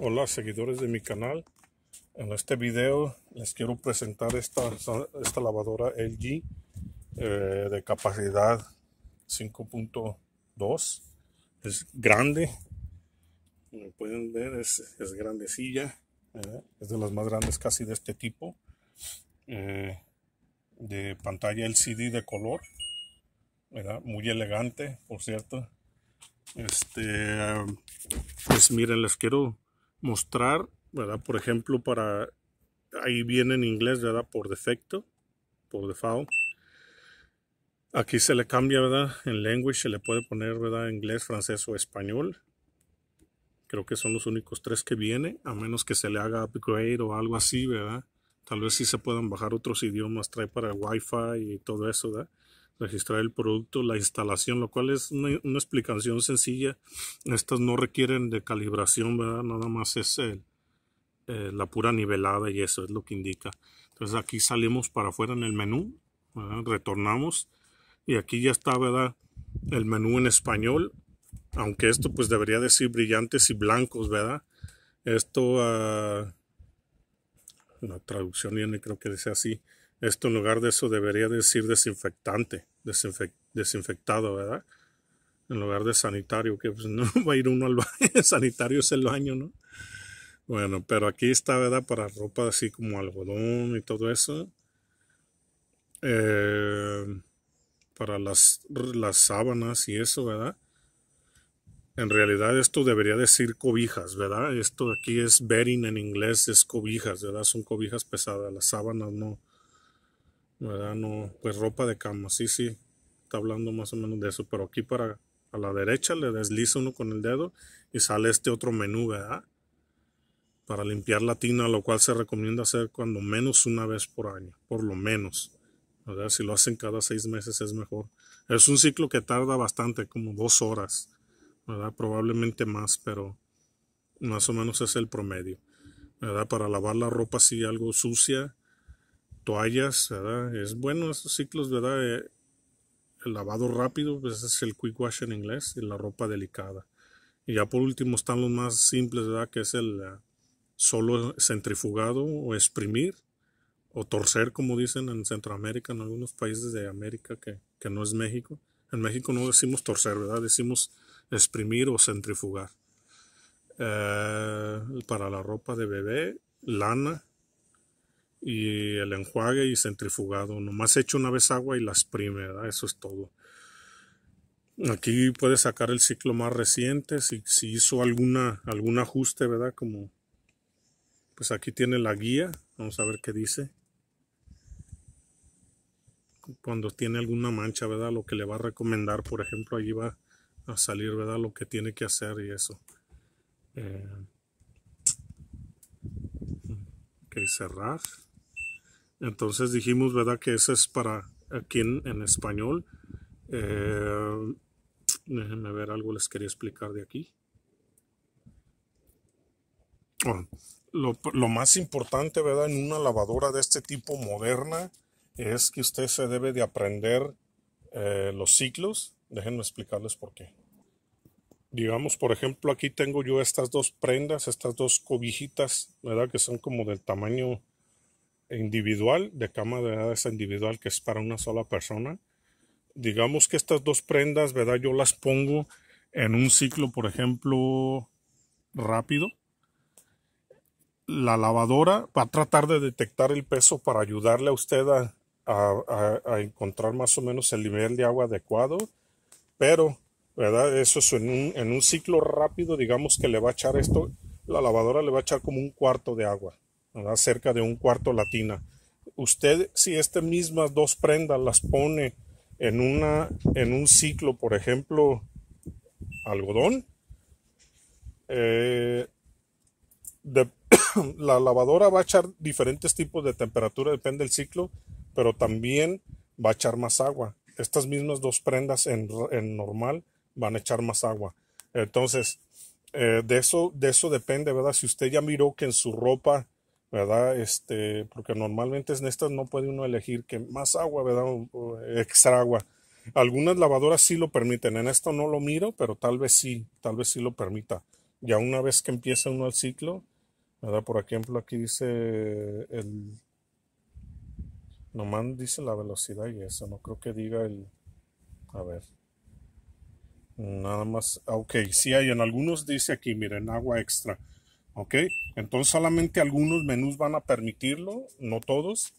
Hola seguidores de mi canal. En este video les quiero presentar esta, lavadora LG eh, de capacidad 5.2. Es grande. Como pueden ver es, es grandecilla. Eh, es de las más grandes casi de este tipo. Eh, de pantalla LCD de color. Muy elegante, por cierto. Este, pues miren, les quiero mostrar, ¿verdad? Por ejemplo, para, ahí viene en inglés, ¿verdad? Por defecto, por default. Aquí se le cambia, ¿verdad? En language se le puede poner, ¿verdad? Inglés, francés o español. Creo que son los únicos tres que viene, a menos que se le haga upgrade o algo así, ¿verdad? Tal vez sí se puedan bajar otros idiomas, trae para el Wi-Fi y todo eso, ¿verdad? registrar el producto, la instalación, lo cual es una, explicación sencilla. Estas no requieren de calibración, ¿verdad? nada más es eh, la pura nivelada y eso es lo que indica. Entonces aquí salimos para afuera en el menú, retornamos y aquí ya está ¿verdad? el menú en español, aunque esto pues debería decir brillantes y blancos, ¿verdad? Esto, ah, la traducción viene creo que dice así, esto en lugar de eso debería decir desinfectante, desinfectado, ¿verdad? En lugar de sanitario, que pues, no va a ir uno al baño, sanitario es el baño, ¿no? Bueno, pero aquí está, ¿verdad? Para ropa así como algodón y todo eso. Eh, para las, las sábanas y eso, ¿verdad? En realidad esto debería decir cobijas, ¿verdad? Esto aquí es bedding en inglés, es cobijas, ¿verdad? Son cobijas pesadas, las sábanas no, ¿verdad? No, pues ropa de cama, sí, sí, está hablando más o menos de eso, pero aquí para a la derecha le desliza uno con el dedo y sale este otro menú, ¿verdad? Para limpiar la tina, lo cual se recomienda hacer cuando menos una vez por año, por lo menos. ¿verdad? Si lo hacen cada seis meses es mejor. Es un ciclo que tarda bastante, como dos horas, ¿verdad? Probablemente más, pero más o menos es el promedio, ¿verdad? Para lavar la ropa si algo sucia, toallas, Es bueno estos ciclos, ¿verdad? Eh, el lavado rápido, pues es el quick wash en inglés, y la ropa delicada. Y ya por último están los más simples, ¿verdad? Que es el eh, solo centrifugado o exprimir o torcer, como dicen en Centroamérica, en algunos países de América que, no es México. En México no decimos torcer, ¿verdad? Decimos exprimir o centrifugar. Eh, para la ropa de bebé, lana, y el enjuague y centrifugado. Nomás hecho una vez agua y las primeras Eso es todo. Aquí puede sacar el ciclo más reciente, si, hizo alguna, algún ajuste, ¿verdad? Como, pues aquí tiene la guía, vamos a ver qué dice. Cuando tiene alguna mancha, ¿verdad? Lo que le va a recomendar, por ejemplo, ahí va a salir, ¿verdad? Lo que tiene que hacer y eso. Eh, que cerrar. Entonces dijimos, ¿verdad? Que ese es para aquí en, español. Eh, déjenme ver algo, les quería explicar de aquí. Ah, lo, más importante, ¿verdad? En una lavadora de este tipo moderna es que usted se debe de aprender eh, los ciclos. Déjenme explicarles por qué. Digamos, por ejemplo, aquí tengo yo estas dos prendas, estas dos cobijitas, ¿verdad? Que son como del tamaño individual de cama de esa individual que es para una sola persona. Digamos que estas dos prendas, ¿verdad? Yo las pongo en un ciclo, por ejemplo, rápido. La lavadora va a tratar de detectar el peso para ayudarle a usted a, encontrar más o menos el nivel de agua adecuado, pero, ¿verdad? Eso es en un ciclo rápido, digamos que le va a echar esto, la lavadora le va a echar como un cuarto de agua cerca de un cuarto latina. Usted, si estas mismas dos prendas las pone en, una, en un ciclo, por ejemplo, algodón, eh, la lavadora va a echar diferentes tipos de temperatura, depende del ciclo, pero también va a echar más agua. Estas mismas dos prendas en, normal van a echar más agua. Entonces, eh, de, eso, de eso depende, ¿verdad? Si usted ya miró que en su ropa ¿verdad? Este, porque normalmente en estas no puede uno elegir que más agua, ¿verdad? extra agua. Algunas lavadoras sí lo permiten, en esto no lo miro, pero tal vez sí, tal vez sí lo permita. Ya una vez que empieza uno el ciclo, ¿verdad? Por ejemplo, aquí dice el... Nomás dice la velocidad y eso, no creo que diga el... A ver. Nada más. Ok, sí hay en algunos dice aquí, miren, agua extra. ¿Ok? Entonces solamente algunos menús van a permitirlo, no todos,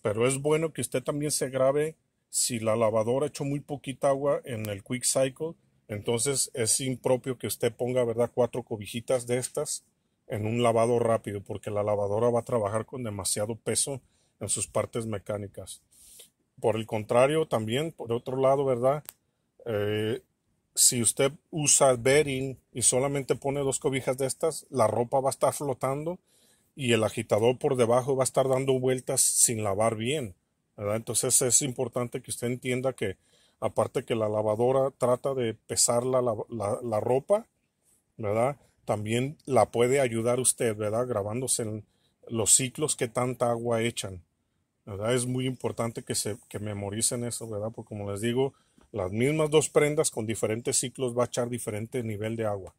pero es bueno que usted también se grabe si la lavadora echó muy poquita agua en el Quick Cycle, entonces es impropio que usted ponga, ¿verdad?, cuatro cobijitas de estas en un lavado rápido, porque la lavadora va a trabajar con demasiado peso en sus partes mecánicas. Por el contrario, también, por otro lado, ¿verdad? Eh, si usted usa bedding y solamente pone dos cobijas de estas, la ropa va a estar flotando y el agitador por debajo va a estar dando vueltas sin lavar bien. ¿verdad? Entonces es importante que usted entienda que aparte que la lavadora trata de pesar la, ropa, ¿verdad? También la puede ayudar usted, ¿verdad? Grabándose los ciclos que tanta agua echan. ¿verdad? Es muy importante que, se, que memoricen eso, ¿verdad? Porque como les digo, las mismas dos prendas con diferentes ciclos va a echar diferente nivel de agua.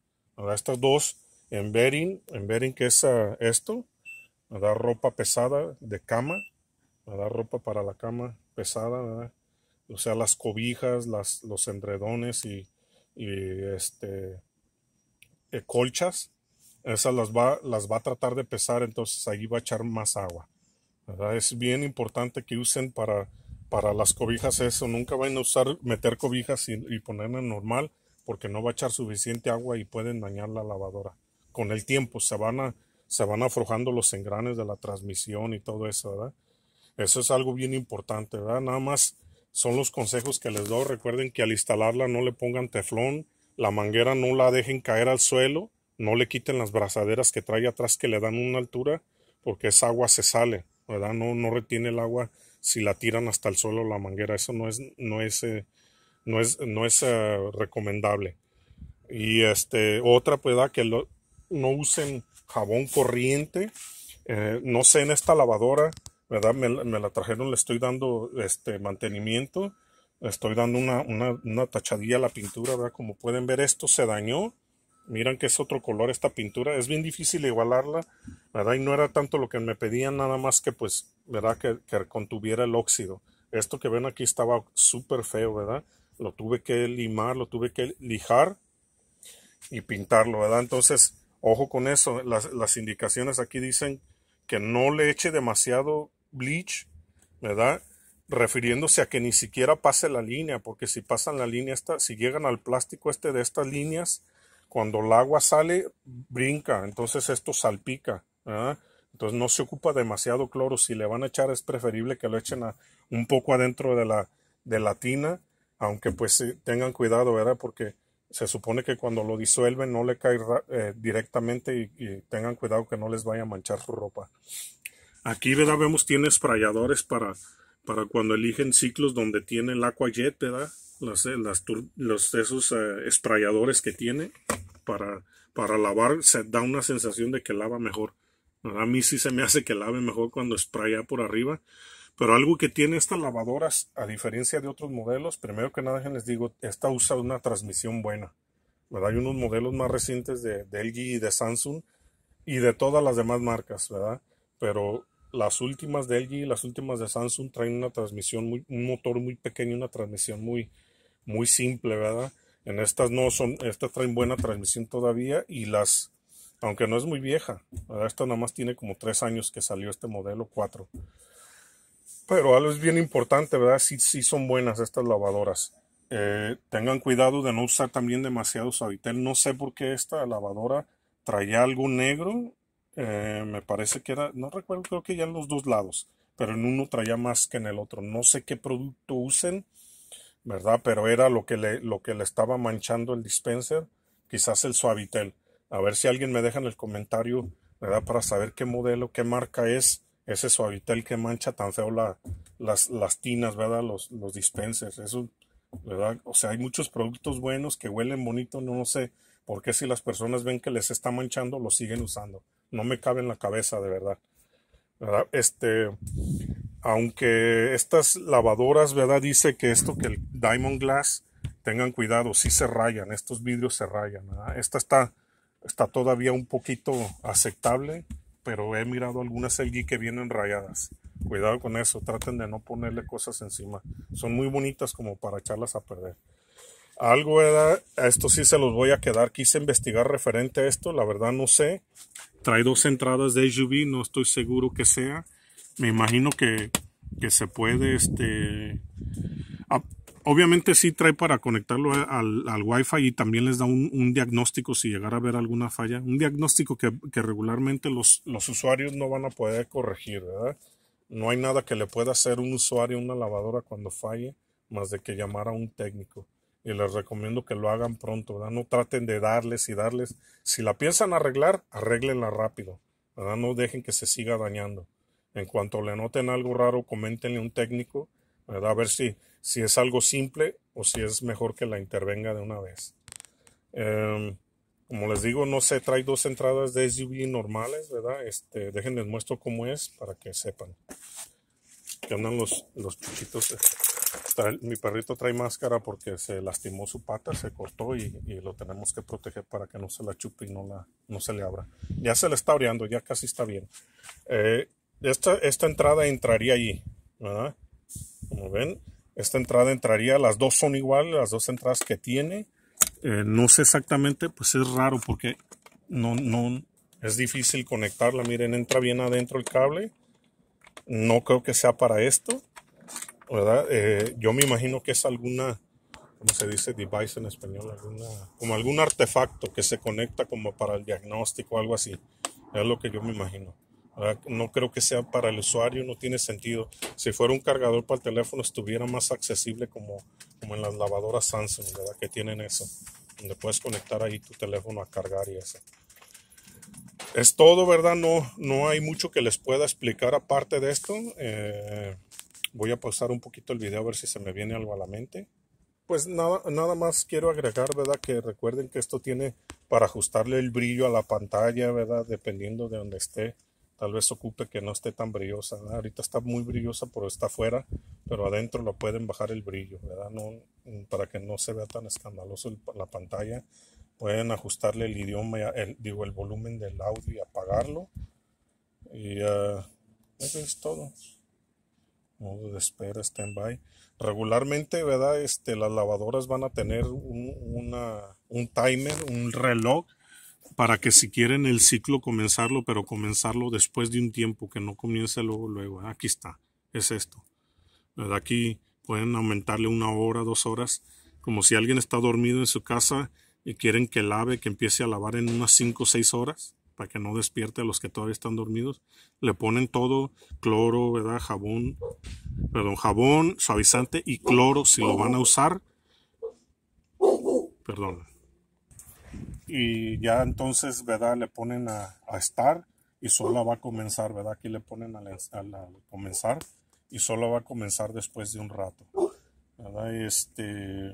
Estas dos en Bering, en bearing que es eh, esto, dar ropa pesada de cama, dar ropa para la cama pesada, o sea, las cobijas, las, los endredones y, y este, eh, colchas, esas las va, las va a tratar de pesar, entonces ahí va a echar más agua. Es bien importante que usen para para las cobijas eso, nunca van a usar meter cobijas y, ponerla normal porque no va a echar suficiente agua y pueden dañar la lavadora. Con el tiempo se van a se van aflojando los engranes de la transmisión y todo eso, ¿verdad? Eso es algo bien importante, ¿verdad? Nada más son los consejos que les doy. Recuerden que al instalarla no le pongan teflón, la manguera no la dejen caer al suelo, no le quiten las brazaderas que trae atrás que le dan una altura, porque esa agua se sale, ¿verdad? No, no retiene el agua si la tiran hasta el suelo la manguera. Eso no es, no es, eh, no es, no es eh, recomendable. Y este, otra pueda que no usen jabón corriente. Eh, no sé, en esta lavadora, ¿verdad? Me, la trajeron, le estoy dando este mantenimiento. Le estoy dando una, una tachadilla a la pintura, ¿verdad? Como pueden ver, esto se dañó miran que es otro color esta pintura. Es bien difícil igualarla, ¿verdad? Y no era tanto lo que me pedían, nada más que pues, ¿verdad? Que, contuviera el óxido. Esto que ven aquí estaba súper feo, ¿verdad? Lo tuve que limar, lo tuve que lijar y pintarlo, ¿verdad? Entonces, ojo con eso. Las, las indicaciones aquí dicen que no le eche demasiado bleach, ¿verdad? refiriéndose a que ni siquiera pase la línea, porque si pasan la línea esta, si llegan al plástico este de estas líneas, cuando el agua sale, brinca, entonces esto salpica. Entonces no se ocupa demasiado cloro. Si le van a echar es preferible que lo echen a, un poco adentro de la, de la tina, aunque pues eh, tengan cuidado, ¿verdad? Porque se supone que cuando lo disuelven no le cae eh, directamente y, tengan cuidado que no les vaya a manchar su ropa. Aquí, ¿verdad? Vemos tiene esprayadores para, para cuando eligen ciclos donde tiene el jet ¿verdad? Las, eh, los, esos esprayadores que tiene para, lavar, se da una sensación de que lava mejor. A mí sí se me hace que lave mejor cuando spraya por arriba. Pero algo que tiene estas lavadoras, a diferencia de otros modelos, primero que nada, les digo, esta usa una transmisión buena. ¿verdad? Hay unos modelos más recientes de, de, LG y de Samsung y de todas las demás marcas, ¿verdad? Pero las últimas de LG y las últimas de Samsung traen una transmisión, muy, un motor muy pequeño, una transmisión muy, muy simple, ¿verdad? En estas no son, estas traen buena transmisión todavía y las, aunque no es muy vieja, esta nada más tiene como tres años que salió este modelo, cuatro. Pero algo es bien importante, ¿verdad? Sí, sí son buenas estas lavadoras. Eh, tengan cuidado de no usar también demasiado suavitel. No sé por qué esta lavadora traía algo negro. Eh, me parece que era, no recuerdo, creo que ya en los dos lados. Pero en uno traía más que en el otro. No sé qué producto usen ¿verdad? Pero era lo que le, lo que le estaba manchando el dispenser, quizás el suavitel. A ver si alguien me deja en el comentario, ¿verdad? Para saber qué modelo, qué marca es ese suavitel que mancha tan feo las, las, tinas, ¿verdad? Los, los dispensers. Eso, ¿verdad? O sea, hay muchos productos buenos que huelen bonito, no, no sé por qué si las personas ven que les está manchando, lo siguen usando. No me cabe en la cabeza, de verdad. Este, aunque estas lavadoras, ¿verdad? Dice que esto, que el Diamond Glass, tengan cuidado, si se rayan, estos vidrios se rayan, Esta está, está todavía un poquito aceptable, pero he mirado algunas LG que vienen rayadas. Cuidado con eso, traten de no ponerle cosas encima. Son muy bonitas como para echarlas a perder. Algo era, esto sí se los voy a quedar. Quise investigar referente a esto, la verdad no sé. Trae dos entradas de SUV, no estoy seguro que sea. Me imagino que, que se puede, este... obviamente sí trae para conectarlo al, al Wi-Fi y también les da un, un, diagnóstico si llegara a haber alguna falla. Un diagnóstico que, que regularmente los, los, usuarios no van a poder corregir, ¿verdad? No hay nada que le pueda hacer un usuario una lavadora cuando falle, más de que llamar a un técnico y les recomiendo que lo hagan pronto, ¿verdad? No traten de darles y darles. Si la piensan arreglar, arréglenla rápido, ¿verdad? No dejen que se siga dañando. En cuanto le anoten algo raro, coméntenle a un técnico, ¿verdad? A ver si, si es algo simple o si es mejor que la intervenga de una vez. Em, como les digo, no se trae dos entradas de SUV normales, ¿verdad? Este, déjenles muestro cómo es para que sepan. Que andan los, los chuchitos mi perrito trae máscara porque se lastimó su pata, se cortó y, lo tenemos que proteger para que no se la chupe y no, la, no se le abra. Ya se le está abriendo, ya casi está bien. Eh, esta, esta, entrada entraría allí, ¿verdad? Como ven, esta entrada entraría, las dos son iguales, las dos entradas que tiene. Eh, no sé exactamente, pues es raro porque no, no, es difícil conectarla. Miren, entra bien adentro el cable. No creo que sea para esto ¿verdad? Eh, yo me imagino que es alguna, ¿cómo se dice? Device en español, alguna, como algún artefacto que se conecta como para el diagnóstico, algo así. Es lo que yo me imagino. No creo que sea para el usuario, no tiene sentido. Si fuera un cargador para el teléfono, estuviera más accesible como, como en las lavadoras Samsung, ¿verdad? Que tienen eso, donde puedes conectar ahí tu teléfono a cargar y eso es todo, ¿verdad? No, no hay mucho que les pueda explicar aparte de esto. Eh, Voy a pausar un poquito el video a ver si se me viene algo a la mente. Pues nada, nada más quiero agregar, ¿verdad? Que recuerden que esto tiene para ajustarle el brillo a la pantalla, ¿verdad? Dependiendo de donde esté. Tal vez ocupe que no esté tan brillosa. Ahorita está muy brillosa por está afuera, pero adentro lo pueden bajar el brillo, ¿verdad? Mm, para que no se vea tan escandaloso la pantalla. Pueden ajustarle el idioma, digo, el volumen del audio y apagarlo. Y ah, eso es todo modo de espera, stand-by. Regularmente, ¿verdad? Este, las lavadoras van a tener un, timer, un reloj, para que si quieren el ciclo comenzarlo, pero comenzarlo después de un tiempo, que no comience luego, luego. Ah, aquí está, es esto. ¿Verdad? Aquí pueden aumentarle una hora, dos horas, como si alguien está dormido en su casa y quieren que lave, que empiece a lavar en unas cinco o 6 horas para que no despierte a los que todavía están dormidos. Le ponen todo, cloro, ¿verdad? Jabón, perdón, jabón, suavizante y cloro si lo van a usar. Perdón. Y ya entonces, ¿verdad? Le ponen a, estar y solo va a comenzar, ¿verdad? Aquí le ponen a comenzar y solo va a comenzar después de un rato. ¿Verdad? Este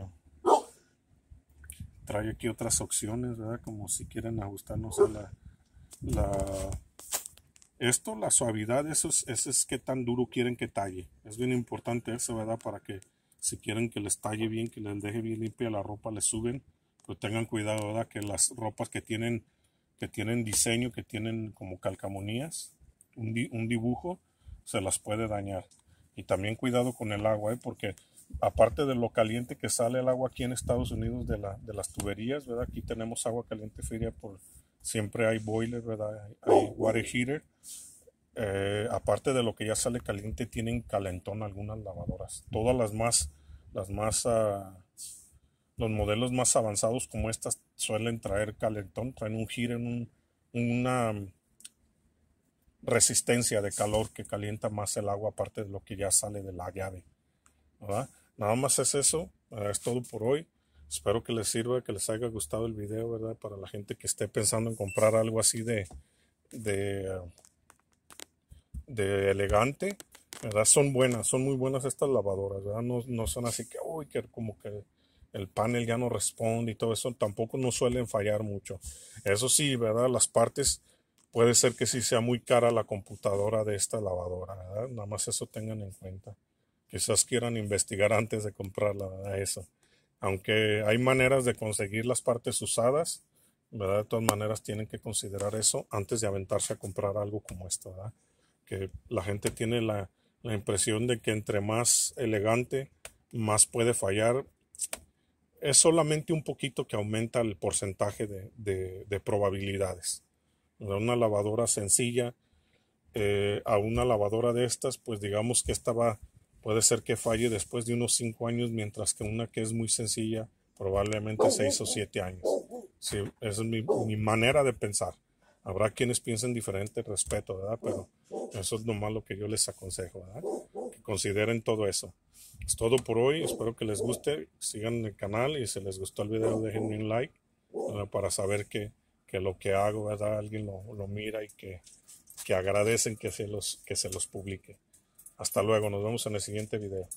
trae aquí otras opciones, ¿verdad? Como si quieren ajustarnos a la, esto, la suavidad, eso es, eso es qué tan duro quieren que talle. Es bien importante eso, ¿verdad? Para que si quieren que les talle bien, que les deje bien limpia la ropa, les suben. Pero tengan cuidado, ¿verdad? Que las ropas que tienen, que tienen diseño, que tienen como calcamonías, un, dibujo, se las puede dañar. Y también cuidado con el agua, ¿eh? Porque aparte de lo caliente que sale el agua aquí en Estados Unidos de, la, de las tuberías, ¿verdad? Aquí tenemos agua caliente fría por siempre hay boiler, ¿verdad? Hay oh. water heater. Eh, aparte de lo que ya sale caliente, tienen calentón algunas lavadoras. Todas las más, las más, ah, los modelos más avanzados como estas suelen traer calentón, traen un giro un, una resistencia de calor que calienta más el agua, aparte de lo que ya sale de la llave. Nada más es eso, eh, es todo por hoy. Espero que les sirva, que les haya gustado el video, ¿verdad? Para la gente que esté pensando en comprar algo así de, de, de elegante, ¿verdad? Son buenas, son muy buenas estas lavadoras, ¿verdad? No, no son así que, uy, que como que el panel ya no responde y todo eso, tampoco no suelen fallar mucho. Eso sí, ¿verdad? Las partes puede ser que sí sea muy cara la computadora de esta lavadora, ¿verdad? Nada más eso tengan en cuenta. Quizás quieran investigar antes de comprarla, ¿verdad? Eso aunque hay maneras de conseguir las partes usadas, ¿verdad? De todas maneras tienen que considerar eso antes de aventarse a comprar algo como esto, Que la gente tiene la, impresión de que entre más elegante, más puede fallar. Es solamente un poquito que aumenta el porcentaje de, de, de probabilidades. Una lavadora sencilla eh, a una lavadora de estas, pues digamos que esta va Puede ser que falle después de unos cinco años, mientras que una que es muy sencilla, probablemente seis o siete años. esa es mi, manera de pensar. Habrá quienes piensen diferente, respeto, ¿verdad? Pero eso es nomás lo que yo les aconsejo, ¿verdad? Que consideren todo eso. Es todo por hoy. Espero que les guste. Sigan el canal y si les gustó el video, déjenme un like para saber que, lo que hago, ¿verdad? Alguien lo, mira y que, que agradecen que se los, que se los publique. Hasta luego, nos vemos en el siguiente video.